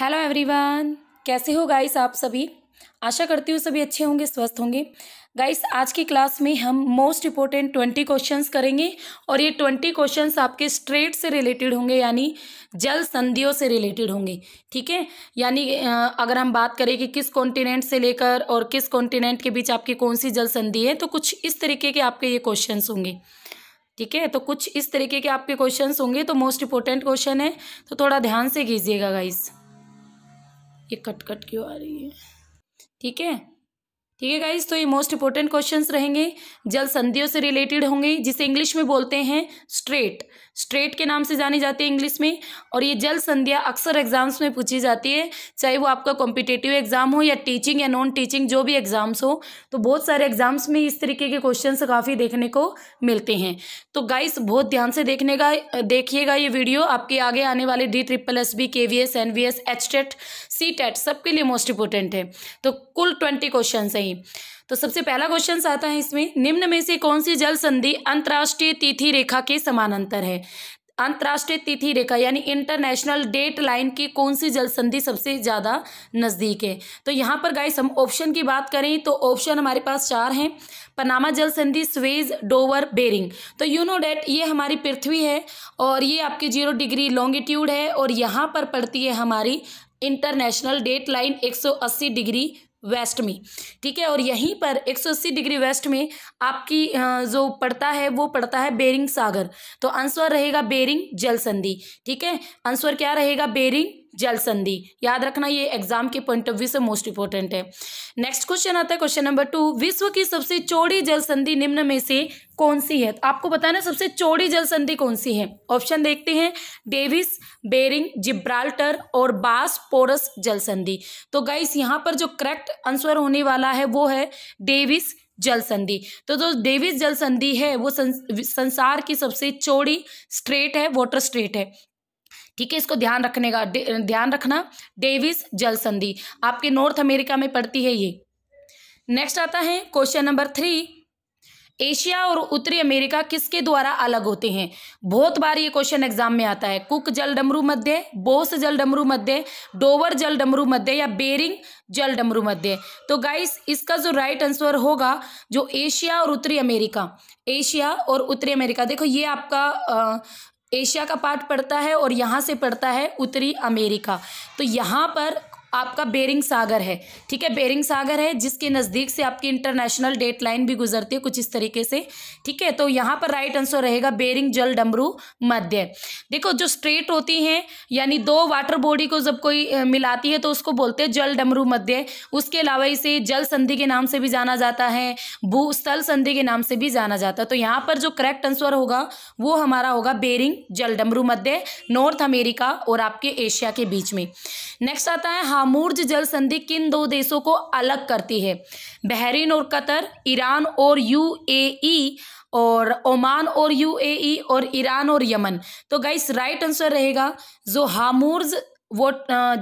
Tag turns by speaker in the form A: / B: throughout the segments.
A: hello everyone कैसे हो guys आप सभी आशा करती हूँ सभी अच्छे होंगे स्वस्थ होंगे गाइस आज की क्लास में हम मोस्ट इंपॉर्टेंट ट्वेंटी क्वेश्चंस करेंगे और ये ट्वेंटी क्वेश्चंस आपके स्ट्रेट से रिलेटेड होंगे यानी जल संधियों से रिलेटेड होंगे ठीक है यानी अगर हम बात करें कि किस कॉन्टिनेंट से लेकर और किस कॉन्टिनेंट के बीच आपकी कौन सी जल संधि है तो कुछ इस तरीके के आपके ये क्वेश्चन होंगे ठीक है तो कुछ इस तरीके के आपके क्वेश्चन होंगे तो मोस्ट इंपॉर्टेंट क्वेश्चन है तो थोड़ा ध्यान से कीजिएगा गाइस ये कट कट क्यों आ रही है ठीक है ठीक है गाइज तो ये मोस्ट इंपॉर्टेंट क्वेश्चन रहेंगे जल संधियों से रिलेटेड होंगे जिसे इंग्लिश में बोलते हैं स्ट्रेट स्ट्रेट के नाम से जाने जाते हैं इंग्लिश में और ये जल संध्या अक्सर एग्जाम्स में पूछी जाती है चाहे वो आपका कॉम्पिटेटिव एग्जाम हो या टीचिंग या नॉन टीचिंग जो भी एग्जाम्स हो तो बहुत सारे एग्जाम्स में इस तरीके के क्वेश्चन काफ़ी देखने को मिलते हैं तो गाइस बहुत ध्यान से देखने का देखिएगा ये वीडियो आपके आगे आने वाले D triple S B K V S N V S H TET C TET सबके लिए मोस्ट इंपॉर्टेंट है तो कुल ट्वेंटी क्वेश्चन है करें तो सबसे पहला क्वेश्चन आता है इसमें निम्न में से कौन सी जल संधि अंतर्राष्ट्रीय तिथि रेखा के समानांतर है अंतर्राष्ट्रीय तिथि रेखा यानी इंटरनेशनल डेट लाइन की कौन सी जल संधि सबसे ज़्यादा नज़दीक है तो यहाँ पर गाइस हम ऑप्शन की बात करें तो ऑप्शन हमारे पास चार हैं पनामा जल संधि स्वेज डोवर बेरिंग तो यू नो डेट ये हमारी पृथ्वी है और ये आपकी जीरो डिग्री लॉन्गिट्यूड है और यहाँ पर पड़ती है हमारी इंटरनेशनल डेट लाइन एक डिग्री वेस्ट में ठीक है और यहीं पर 180 डिग्री वेस्ट में आपकी जो पड़ता है वो पड़ता है बेरिंग सागर तो आंसर रहेगा बेरिंग जल संधि ठीक है आंसर क्या रहेगा बेरिंग जल संधि याद रखना ये एग्जाम के पॉइंट ऑफ व्यू से मोस्ट इंपॉर्टेंट है नेक्स्ट क्वेश्चन आता है क्वेश्चन नंबर टू विश्व की सबसे चौड़ी जल संधि निम्न में से कौन सी है तो आपको बताना सबसे चौड़ी जल संधि कौन सी है ऑप्शन देखते हैं डेविस बेरिंग जिब्राल्टर और बास पोरस जल संधि तो गाइस यहाँ पर जो करेक्ट आंसर होने वाला है वो है डेविस जल संधि तो जो डेविस जल संधि है वो संसार की सबसे चौड़ी स्ट्रेट है वाटर स्ट्रेट है ठीक है इसको ध्यान रखने का ध्यान रखना डेविस जल संधि आपके नॉर्थ अमेरिका में पड़ती है ये नेक्स्ट आता है क्वेश्चन नंबर थ्री एशिया और उत्तरी अमेरिका किसके द्वारा अलग होते हैं बहुत बार ये क्वेश्चन एग्जाम में आता है कुक जल डमरू मध्य बोस जल डमरू मध्य डोवर जल डमरू मध्य या बेरिंग जल डमरू मध्य तो गाइस इसका जो राइट आंसर होगा जो एशिया और उत्तरी अमेरिका एशिया और उत्तरी अमेरिका देखो ये आपका एशिया का पार्ट पड़ता है और यहाँ से पड़ता है उत्तरी अमेरिका तो यहाँ पर आपका बेरिंग सागर है ठीक है बेरिंग सागर है जिसके नज़दीक से आपकी इंटरनेशनल डेट लाइन भी गुजरती है कुछ इस तरीके से ठीक है तो यहाँ पर राइट आंसर रहेगा बेरिंग जल डमरू मध्य देखो जो स्ट्रेट होती हैं यानी दो वाटर बॉडी को जब कोई मिलाती है तो उसको बोलते हैं जल डमरू मध्य उसके अलावा इसे जल संधि के नाम से भी जाना जाता है भू स्थल संधि के नाम से भी जाना जाता है तो यहाँ पर जो करेक्ट आंसर होगा वो हमारा होगा बेरिंग जल डमरू मध्य नॉर्थ अमेरिका और आपके एशिया के बीच में नेक्स्ट आता है हाँ आमूर्ज जल संधि किन दो देशों को अलग करती है बहरीन और कतर ईरान और यूएई और ओमान और यूएई और ईरान और यमन तो गाइस राइट आंसर रहेगा जो हामूर्ज वो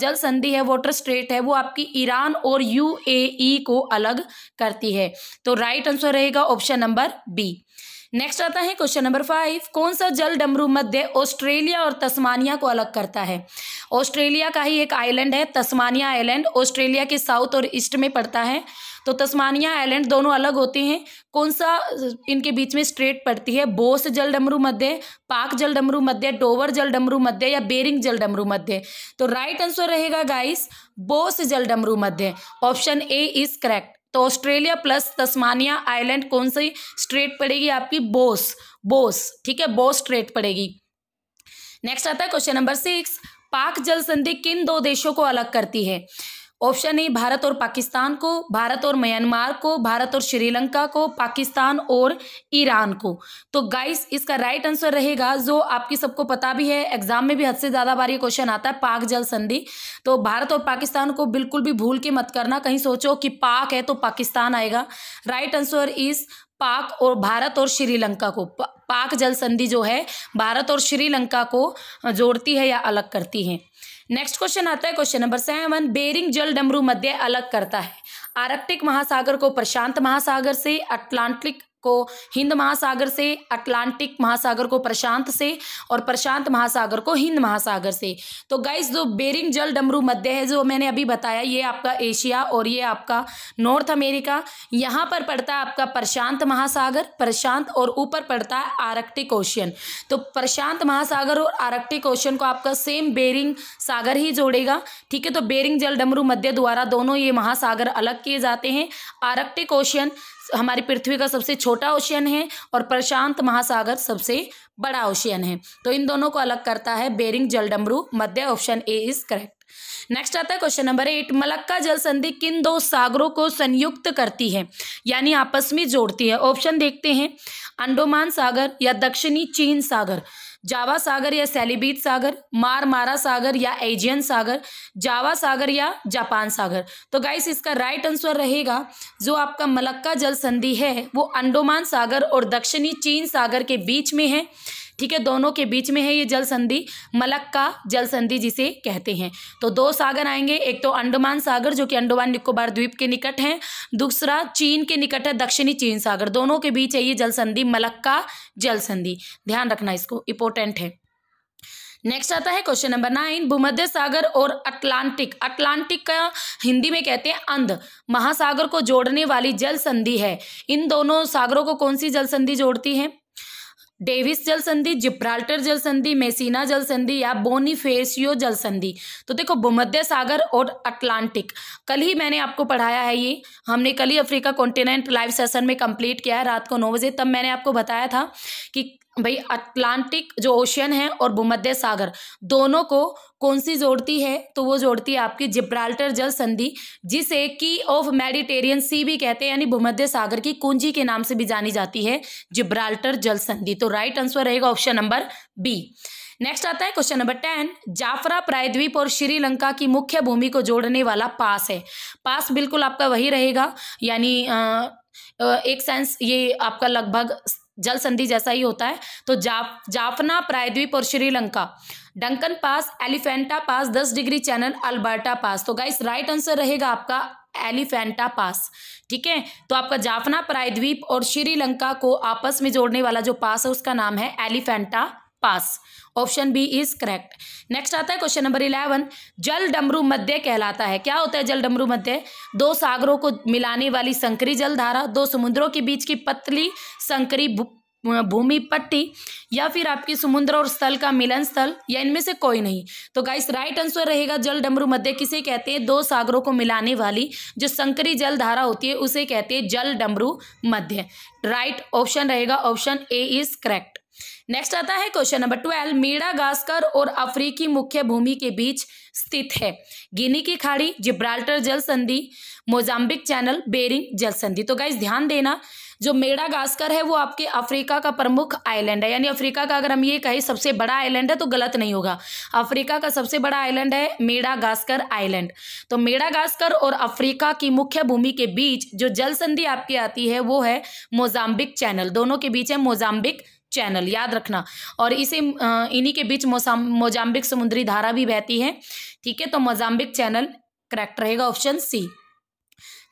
A: जल संधि है वाटर स्ट्रेट है वो आपकी ईरान और यूएई को अलग करती है तो राइट आंसर रहेगा ऑप्शन नंबर बी नेक्स्ट आता है क्वेश्चन नंबर फाइव कौन सा जल डमरू मध्य ऑस्ट्रेलिया और तस्मानिया को अलग करता है ऑस्ट्रेलिया का ही एक आइलैंड है तस्मानिया आइलैंड ऑस्ट्रेलिया के साउथ और ईस्ट में पड़ता है तो तस्मानिया आइलैंड दोनों अलग होते हैं कौन सा इनके बीच में स्ट्रेट पड़ती है बोस जल डमरू मध्य पाक जल डमरू मध्य डोवर जल डमरू मध्य या बेरिंग जल डमरू मध्य तो राइट आंसर रहेगा गाइस बोस जल डमरू मध्य ऑप्शन ए इज करेक्ट तो ऑस्ट्रेलिया प्लस तस्मानिया आइलैंड कौन सी स्ट्रेट पड़ेगी आपकी बोस बोस ठीक है बोस स्ट्रेट पड़ेगी नेक्स्ट आता है क्वेश्चन नंबर सिक्स पाक जल संधि किन दो देशों को अलग करती है ऑप्शन ए भारत और पाकिस्तान को भारत और म्यांमार को भारत और श्रीलंका को पाकिस्तान और ईरान को तो गाइस इसका राइट आंसर रहेगा जो आपकी सबको पता भी है एग्जाम में भी हद से ज़्यादा बार ये क्वेश्चन आता है पाक जल संधि तो भारत और पाकिस्तान को बिल्कुल भी भूल के मत करना कहीं सोचो कि पाक है तो पाकिस्तान आएगा राइट आंसर इज पाक और भारत और श्रीलंका को पाक जल संधि जो है भारत और श्रीलंका को जोड़ती है या अलग करती है नेक्स्ट क्वेश्चन आता है क्वेश्चन नंबर सेवन बेरिंग जल डमरू मध्य अलग करता है आर्कटिक महासागर को प्रशांत महासागर से अटलांटिक को हिंद महासागर से अटलांटिक महासागर को प्रशांत से और प्रशांत महासागर को हिंद महासागर से तो गाइस जो बेरिंग जल डमरू मध्य है जो मैंने अभी बताया ये आपका एशिया और ये आपका नॉर्थ अमेरिका यहाँ पर पड़ता है आपका प्रशांत महासागर प्रशांत और ऊपर पड़ता है आर्कटिक ओशियन तो प्रशांत महासागर और आर्कटिक ओशियन को आपका सेम बेरिंग सागर ही जोड़ेगा ठीक है तो बेरिंग जल डमरू मध्य द्वारा दोनों ये महासागर अलग किए जाते हैं आर्कटिक ओशियन हमारी पृथ्वी का सबसे छोटा ओशियन है और प्रशांत महासागर सबसे बड़ा ओशियन है तो इन दोनों को अलग करता है बेरिंग जलडमरू मध्य option A is correct next आता है क्वेश्चन नंबर एट मलक्का जल संधि किन दो सागरों को संयुक्त करती है यानी आपस में जोड़ती है ऑप्शन देखते हैं अंडोमान सागर या दक्षिणी चीन सागर जावा सागर या सेलिबीत सागर मार मारा सागर या एजियन सागर जावा सागर या जापान सागर तो गाइस इसका राइट आंसर रहेगा जो आपका मलक्का जल संधि है वो अंडोमान सागर और दक्षिणी चीन सागर के बीच में है ठीक है दोनों के बीच में है ये जल संधि मलक्का जल संधि जिसे कहते हैं तो दो सागर आएंगे एक तो अंडमान सागर जो कि अंडमान निकोबार द्वीप के निकट है दूसरा चीन के निकट है दक्षिणी चीन सागर दोनों के बीच है ये जल संधि मलक्का जल संधि ध्यान रखना इसको इंपॉर्टेंट है नेक्स्ट आता है क्वेश्चन नंबर नाइन भूमध्य सागर और अटलांटिक अटलांटिक का हिंदी में कहते हैं अंध महासागर को जोड़ने वाली जल संधि है इन दोनों सागरों को कौन सी जल संधि जोड़ती है डेविस जल संधि जिब्राल्टर जल संधि मेसिना जल संधि या बोनीफेसियो जल संधि तो देखो भूमध्य सागर और अटलांटिक कल ही मैंने आपको पढ़ाया है ये हमने कल ही अफ्रीका कॉन्टिनेंट लाइव सेशन में कंप्लीट किया है रात को नौ बजे तब मैंने आपको बताया था कि भाई अटलांटिक जो ओशियन है और भूमध्य सागर दोनों को कौन सी जोड़ती है तो वो जोड़ती है आपकी जिब्राल्टर जल संधि जिसे की ऑफ मेडिटेरियन सी भी कहते हैं यानी भूमध्य सागर की कुंजी के नाम से भी जानी जाती है जिब्राल्टर जल संधि तो राइट आंसर रहेगा ऑप्शन नंबर बी नेक्स्ट आता है क्वेश्चन नंबर टेन जाफरा प्रायद्वीप और श्रीलंका की मुख्य भूमि को जोड़ने वाला पास है पास बिल्कुल आपका वही रहेगा यानी एक सेंस ये आपका लगभग जल संधि जैसा ही होता है तो जाफ जाफना प्रायद्वीप और Sri Lanka Duncan pass Elephanta pass दस डिग्री चैनल अल्बर्टा पास तो गाइस राइट आंसर रहेगा आपका एलिफेंटा पास ठीक है तो आपका जाफना प्रायद्वीप और श्रीलंका को आपस में जोड़ने वाला जो पास है उसका नाम है Elephanta pass option B is correct next आता है क्वेश्चन नंबर इलेवन जल डमरू मध्य कहलाता है क्या होता है जल डमरू मध्य दो सागरों को मिलाने वाली संकरी जलधारा दो समुद्रों के बीच की पतली संकरी भूमि पट्टी या फिर आपकी समुद्र और स्थल का मिलन स्थल या इनमें से कोई नहीं तो गाइस राइट आंसर रहेगा जल डमरू मध्य किसे कहते हैं दो सागरों को मिलाने वाली जो संकरी जल धारा होती है उसे कहते हैं जल डमरू मध्य राइट ऑप्शन रहेगा option A is correct next आता है क्वेश्चन नंबर ट्वेल्व मेडागास्कर और अफ्रीकी मुख्य भूमि के बीच स्थित है गिनी की खाड़ी जिब्राल्टर जल संधि मोजाम्बिक चैनल बेरिंग जल संधि तो गाइज ध्यान देना जो मेडागास्कर है वो आपके अफ्रीका का प्रमुख आइलैंड है यानी अफ्रीका का अगर हम ये कहें सबसे बड़ा आइलैंड है तो गलत नहीं होगा अफ्रीका का सबसे बड़ा आइलैंड है मेडागास्कर आइलैंड तो मेडागास्कर और अफ्रीका की मुख्य भूमि के बीच जो जल संधि आपकी आती है वो है मोजाम्बिक चैनल दोनों के बीच है मोजाम्बिक चैनल याद रखना और इसे इन्हीं के बीच मोजाम्बिक समुद्री धारा भी बहती है ठीक है तो मोजाम्बिक चैनल करेक्ट रहेगा ऑप्शन सी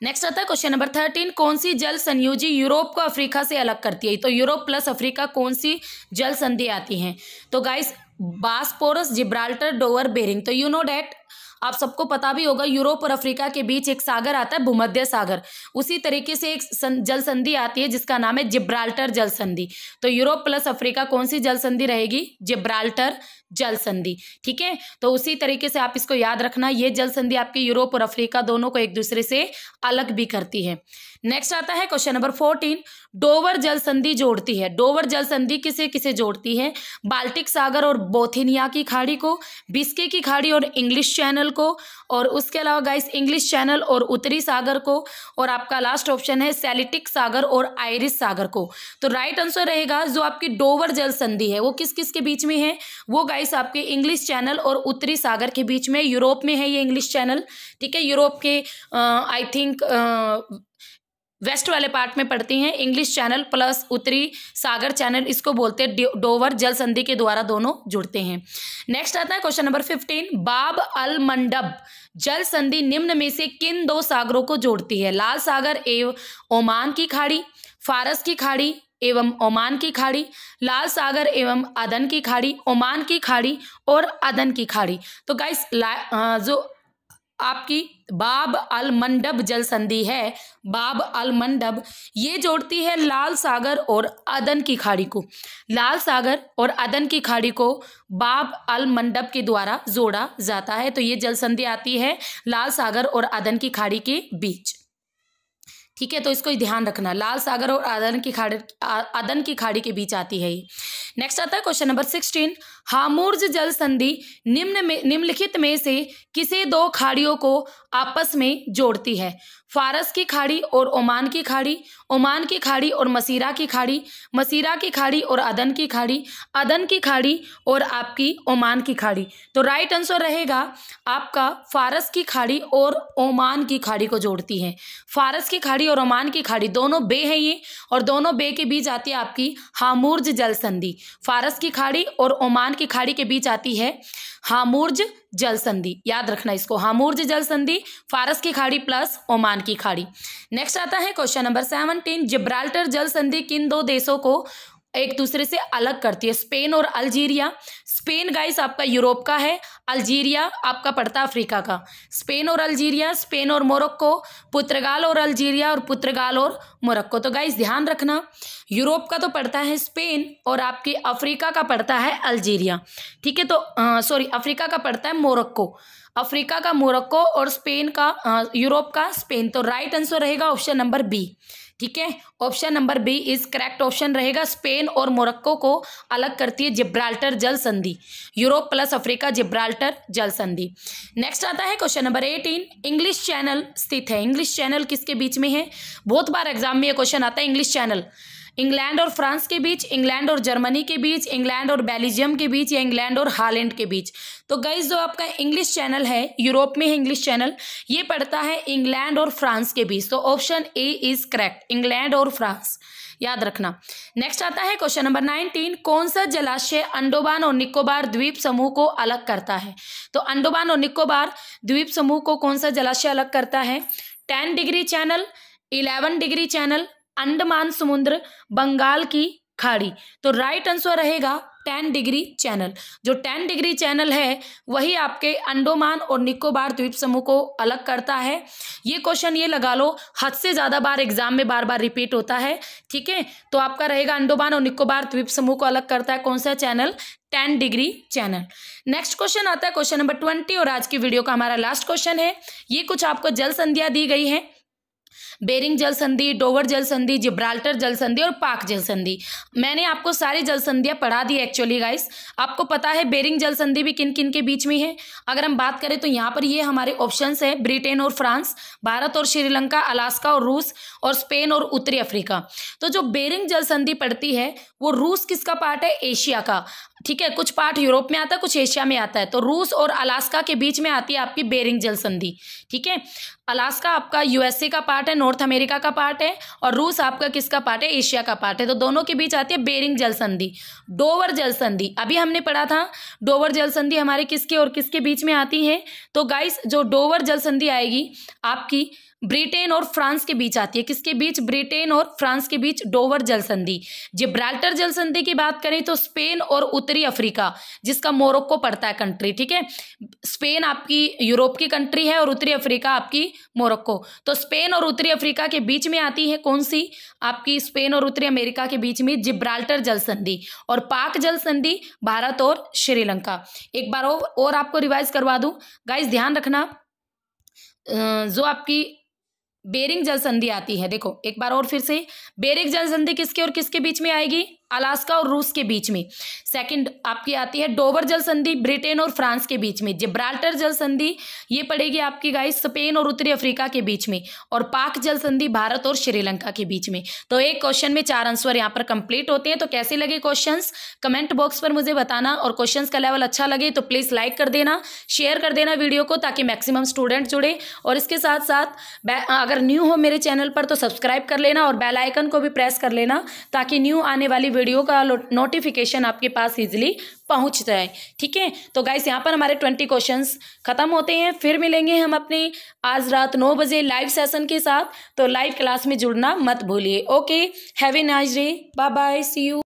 A: नेक्स्ट आता है क्वेश्चन नंबर थर्टीन कौन सी जल संयोजी यूरोप को अफ्रीका से अलग करती है तो यूरोप प्लस अफ्रीका कौन सी जल संधि आती है तो guys Bosporus Gibraltar Dover Bering तो यू नो डेट आप सबको पता भी होगा यूरोप और अफ्रीका के बीच एक सागर आता है भूमध्य सागर उसी तरीके से एक जल संधि आती है जिसका नाम है जिब्राल्टर जल संधि तो यूरोप प्लस अफ्रीका कौन सी जल संधि रहेगी जिब्राल्टर जल संधि ठीक है तो उसी तरीके से आप इसको याद रखना ये जल संधि आपके यूरोप और अफ्रीका दोनों को एक दूसरे से अलग भी करती है नेक्स्ट आता है क्वेश्चन नंबर फोर्टीन डोवर जल संधि जोड़ती है डोवर जल संधि किसे किसे जोड़ती है बाल्टिक सागर और बोथिनिया की खाड़ी को बिस्के की खाड़ी और इंग्लिश चैनल को और उसके अलावा गाइस इंग्लिश चैनल और उत्तरी सागर को और आपका लास्ट ऑप्शन है सेलिटिक सागर और आयरिस सागर को तो राइट आंसर रहेगा जो आपकी डोवर जल संधि है वो किस किस के बीच में है वो गाइस आपके इंग्लिश चैनल और उत्तरी सागर के बीच में यूरोप में है ये इंग्लिश चैनल ठीक है यूरोप के आई थिंक वेस्ट वाले पार्ट में पड़ती हैं इंग्लिश चैनल प्लस उत्तरी सागर चैनल इसको बोलते हैं डोवर जल संधि के द्वारा दोनों जुड़ते हैं नेक्स्ट आता है क्वेश्चन नंबर फिफ्टीन बाब अल मंडब जल संधि निम्न में से किन दो सागरों को जोड़ती है लाल सागर एवं ओमान की खाड़ी फारस की खाड़ी एवं ओमान की खाड़ी लाल सागर एवं अदन की खाड़ी ओमान की खाड़ी और अदन की खाड़ी तो गाइस जो आपकी बाब अल मंडब जल संधि है बाब अल मंडब ये जोड़ती है लाल सागर और अदन की खाड़ी को लाल सागर और अदन की खाड़ी को बाब अल मंडब के द्वारा जोड़ा जाता है तो ये जल संधि आती है लाल सागर और अदन की खाड़ी के बीच ठीक है तो इसको ध्यान रखना लाल सागर और आदन की खाड़ी आदन की खाड़ी के बीच आती है नेक्स्ट आता है क्वेश्चन नंबर सिक्सटीन हामूर्ज जल संधि निम्न में निम्नलिखित में से किसी दो खाड़ियों को आपस में जोड़ती है फारस की खाड़ी और ओमान की खाड़ी ओमान की खाड़ी और मसीरा की खाड़ी मसीरा की खाड़ी और अदन की खाड़ी अदन की खाड़ी और आपकी ओमान की खाड़ी तो राइट आंसर रहेगा आपका फारस की खाड़ी और ओमान की खाड़ी को जोड़ती है फारस की खाड़ी और ओमान की खाड़ी दोनों बे हैं ये और दोनों बे के बीच आती है आपकी हामूर्ज जल संधि फारस की खाड़ी और ओमान की खाड़ी के बीच आती है हामूर्ज जल संधि याद रखना इसको हामूर्ज जल संधि फारस की खाड़ी प्लस ओमान की खाड़ी नेक्स्ट आता है क्वेश्चन नंबर सेवनटीन जिब्राल्टर जल संधि किन दो देशों को एक दूसरे से अलग करती है स्पेन और अल्जीरिया स्पेन गाइस आपका यूरोप का है अल्जीरिया आपका पड़ता अफ्रीका का स्पेन और अल्जीरिया स्पेन और मोरक्को पुर्तगाल और अल्जीरिया और पुर्तगाल और मोरक्को तो गाइस ध्यान रखना यूरोप का तो पड़ता है स्पेन और आपके अफ्रीका का पड़ता है अल्जीरिया ठीक है तो सॉरी अफ्रीका का पड़ता है मोरक्को अफ्रीका का मोरक्को और स्पेन का यूरोप का स्पेन तो राइट आंसर रहेगा ऑप्शन नंबर बी ठीक है option number B is correct option रहेगा स्पेन और मोरक्को को अलग करती है जिब्राल्टर जल संधि यूरोप प्लस अफ्रीका जिब्राल्टर जल संधि नेक्स्ट आता है question number eighteen English channel स्थित है इंग्लिश चैनल किसके बीच में है बहुत बार एग्जाम में यह क्वेश्चन आता है इंग्लिश चैनल इंग्लैंड और फ्रांस के बीच इंग्लैंड और जर्मनी के बीच इंग्लैंड और बेल्जियम के बीच या इंग्लैंड और हालैंड के बीच तो गईज जो आपका इंग्लिश चैनल है यूरोप में है इंग्लिश चैनल ये पड़ता है इंग्लैंड और फ्रांस के बीच तो option A is correct England और फ्रांस याद रखना नेक्स्ट आता है क्वेश्चन नंबर नाइनटीन कौन सा जलाशय अंडोबान और निकोबार द्वीप समूह को अलग करता है तो अंडोबान और निकोबार द्वीप समूह को कौन सा जलाशय अलग करता है ten degree channel eleven degree channel Andaman समुद्र बंगाल की खाड़ी तो राइट आंसर रहेगा टेन डिग्री चैनल जो टेन डिग्री चैनल है वही आपके अंडोमान और निकोबार द्वीप समूह को अलग करता है ये क्वेश्चन ये लगा लो हद से ज़्यादा बार एग्जाम में बार बार रिपीट होता है ठीक है तो आपका रहेगा अंडोमान और निकोबार द्वीप समूह को अलग करता है कौन सा channel ten degree channel next question आता है क्वेश्चन नंबर ट्वेंटी और आज की वीडियो का हमारा लास्ट क्वेश्चन है ये कुछ आपको जल संध्या दी गई है बेरिंग जल संधि डोवर जल संधि जिब्राल्टर जल संधि और पाक जल संधि मैंने आपको सारी जल संधियाँ पढ़ा दी एक्चुअली गाइस आपको पता है बेरिंग जल संधि भी किन किन के बीच में है अगर हम बात करें तो यहाँ पर ये हमारे ऑप्शन है ब्रिटेन और फ्रांस भारत और श्रीलंका अलास्का और रूस और स्पेन और उत्तरी अफ्रीका तो जो बेरिंग जल संधि पड़ती है वो रूस किसका पार्ट है एशिया का ठीक है कुछ पार्ट यूरोप में आता है कुछ एशिया में आता है तो रूस और अलास्का के बीच में आती है आपकी बेरिंग जल संधि ठीक है अलास्का आपका यूएसए का पार्ट है नॉर्थ अमेरिका का पार्ट है और रूस आपका किसका पार्ट है एशिया का पार्ट है तो दोनों के बीच आती है बेरिंग जल संधि डोवर जल संधि अभी हमने पढ़ा था डोवर जल संधि हमारे किसके और किसके बीच में आती है तो गाइस जो डोवर जल संधि आएगी आपकी ब्रिटेन और फ्रांस के बीच आती है किसके बीच ब्रिटेन और फ्रांस के बीच डोवर जल संधि जिब्राल्टर जल संधि की बात करें तो स्पेन और उत्तरी अफ्रीका जिसका मोरक्को पड़ता है कंट्री ठीक है स्पेन आपकी यूरोप की कंट्री है और उत्तरी अफ्रीका आपकी मोरक्को तो स्पेन और उत्तरी अफ्रीका के बीच में आती है कौन सी आपकी स्पेन और उत्तरी अमेरिका के बीच में जिब्राल्टर जल संधि और पाक जल संधि भारत और श्रीलंका एक बार और आपको रिवाइज करवा दूँ गाइस ध्यान रखना जो आपकी बेरिंग जल संधि आती है देखो एक बार और फिर से बेरिंग जल संधि किसके और किसके बीच में आएगी अलास्का और रूस के बीच में सेकंड आपकी आती है डोवर जल संधि ब्रिटेन और फ्रांस के बीच में जिब्राल्टर जल संधि ये पड़ेगी आपकी गाइस स्पेन और उत्तरी अफ्रीका के बीच में और पाक जल संधि भारत और श्रीलंका के बीच में तो एक क्वेश्चन में चार आंसर यहाँ पर कंप्लीट होते हैं तो कैसे लगे क्वेश्चन कमेंट बॉक्स पर मुझे बताना और क्वेश्चन का लेवल अच्छा लगे तो प्लीज़ लाइक कर देना शेयर कर देना वीडियो को ताकि मैक्सिमम स्टूडेंट जुड़े और इसके साथ साथ अगर न्यू हो मेरे चैनल पर तो सब्सक्राइब कर लेना और बेलाइकन को भी प्रेस कर लेना ताकि न्यू आने वाली वीडियो का नोटिफिकेशन आपके पास इजिली पहुंच जाए ठीक है तो गाइस यहाँ पर हमारे ट्वेंटी क्वेश्चंस खत्म होते हैं फिर मिलेंगे हम अपने आज रात नौ बजे लाइव सेशन के साथ तो लाइव क्लास में जुड़ना मत भूलिए okay have a nice day bye bye see you